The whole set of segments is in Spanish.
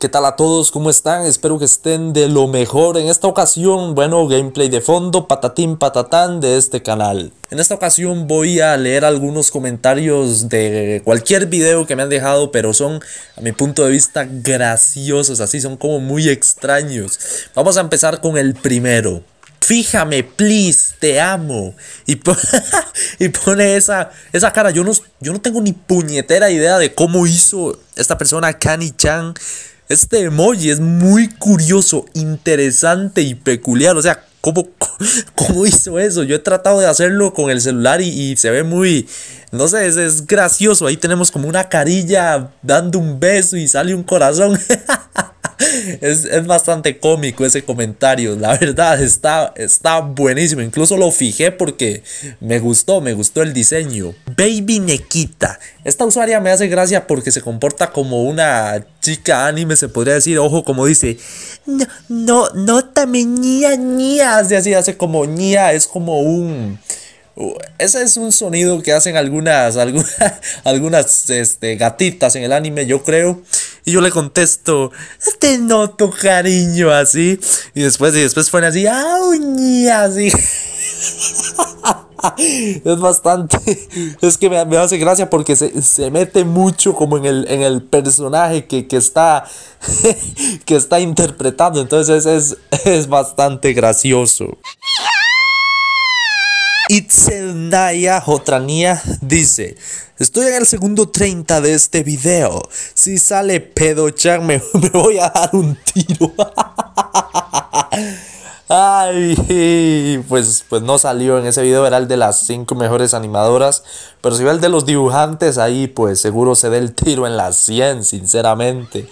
¿Qué tal a todos? ¿Cómo están? Espero que estén de lo mejor. En esta ocasión, bueno, gameplay de fondo, patatín patatán de este canal. En esta ocasión voy a leer algunos comentarios de cualquier video que me han dejado, pero son, a mi punto de vista, graciosos, así son como muy extraños. Vamos a empezar con el primero. Fíjame, please, te amo. Y, pone esa, esa cara. Yo no, yo no tengo ni puñetera idea de cómo hizo esta persona, Kani Chan este emoji es muy curioso, interesante y peculiar. O sea, ¿cómo, cómo hizo eso? Yo he tratado de hacerlo con el celular y, se ve muy, no sé, es, es gracioso. Ahí tenemos como una carilla dando un beso y sale un corazón. Es, bastante cómico ese comentario, la verdad, está, está buenísimo. Incluso lo fijé porque me gustó, me gustó el diseño. Baby Nequita. Esta usuaria me hace gracia porque se comporta como una chica anime, se podría decir. Ojo, como dice, no, no, no, también ñía, ñía. Así, hace como ñía, es como un... Ese es un sonido que hacen algunas, algunas, algunas este, gatitas en el anime, yo creo yo le contesto, te noto cariño así. Y después, y después Fue así, Así. es bastante. Es que me, hace gracia porque se, se, mete mucho como en el, en el personaje que, que está, que está interpretando. Entonces es, es bastante gracioso. Itzendaya Jotrania dice, estoy en el segundo 30 de este video. Si sale pedo char me, voy a dar un tiro. Ay, pues, pues no salió en ese video, era el de las 5 mejores animadoras. Pero si va el de los dibujantes ahí, pues seguro se dé el tiro en la 100, sinceramente.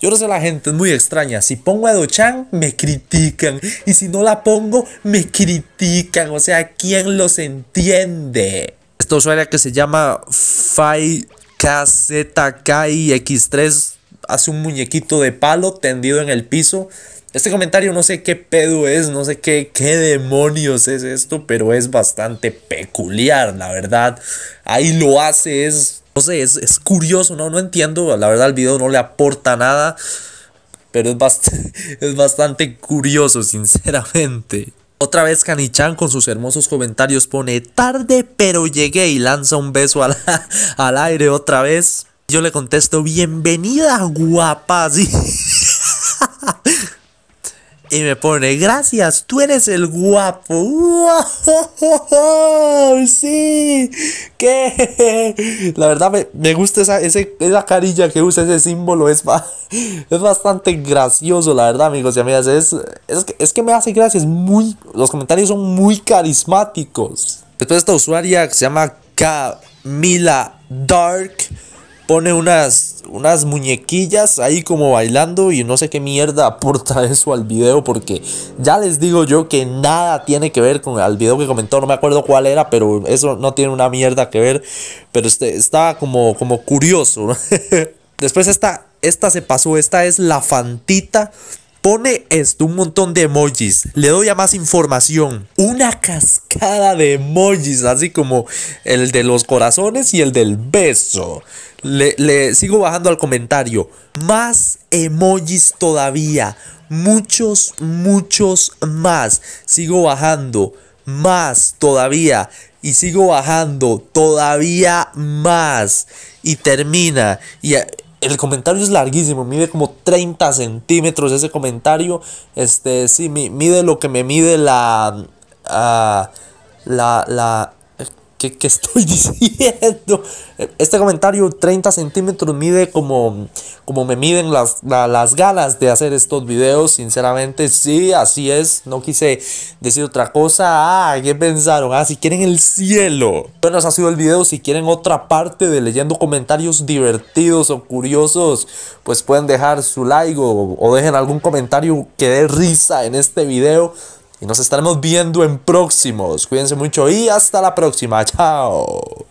Yo no sé, la gente es muy extraña. Si pongo a Dochan, me critican. Y si no la pongo, me critican. O sea, ¿quién los entiende? Esta usuaria que se llama FaiKZKIX3 hace un muñequito de palo tendido en el piso. Este comentario no sé qué pedo es, no sé qué, qué demonios es esto, pero es bastante peculiar, la verdad. Ahí lo hace, es no sé, es, curioso, ¿no? no entiendo, la verdad el video no le aporta nada, pero es, es bastante curioso, sinceramente. Otra vez Kanichan con sus hermosos comentarios pone tarde pero llegué y lanza un beso al, al aire otra vez. Yo le contesto bienvenida guapa, me pone, gracias, tú eres el guapo. Sí, que la verdad me, gusta esa, ese, esa carilla que usa ese símbolo, es, es bastante gracioso, la verdad, amigos y amigas. Es, es, es que me hace gracias, muy, los comentarios son muy carismáticos. Después esta usuaria que se llama Camila Dark pone unas unas, muñequillas ahí como bailando y no sé qué mierda aporta eso al video porque ya les digo yo que nada tiene que ver con el video que comentó, no me acuerdo cuál era, pero eso no tiene una mierda que ver, pero este, estaba como, como curioso. Después esta, esta se pasó, esta es la fantita pone esto, un montón de emojis. Le doy a más información. Una cascada de emojis, así como el de los corazones y el del beso. Le, sigo bajando al comentario. Más emojis todavía. Muchos, muchos más. Sigo bajando. Más todavía y sigo bajando todavía más y termina y el comentario es larguísimo, mide como 30 centímetros ese comentario. Este, sí, mide lo que me mide la. Ah, la. la ¿Qué estoy diciendo? Este comentario, 30 centímetros, mide como como me miden las, galas ganas de hacer estos videos, sinceramente, sí, así es, no quise decir otra cosa, ah, ¿qué pensaron? Ah, si quieren el cielo. Bueno, ese ha sido el video, si quieren otra parte de leyendo comentarios divertidos o curiosos, pues pueden dejar su like o, o dejen algún comentario que dé risa en este video. Y nos estaremos viendo en próximos. Cuídense mucho y hasta la próxima. Chao.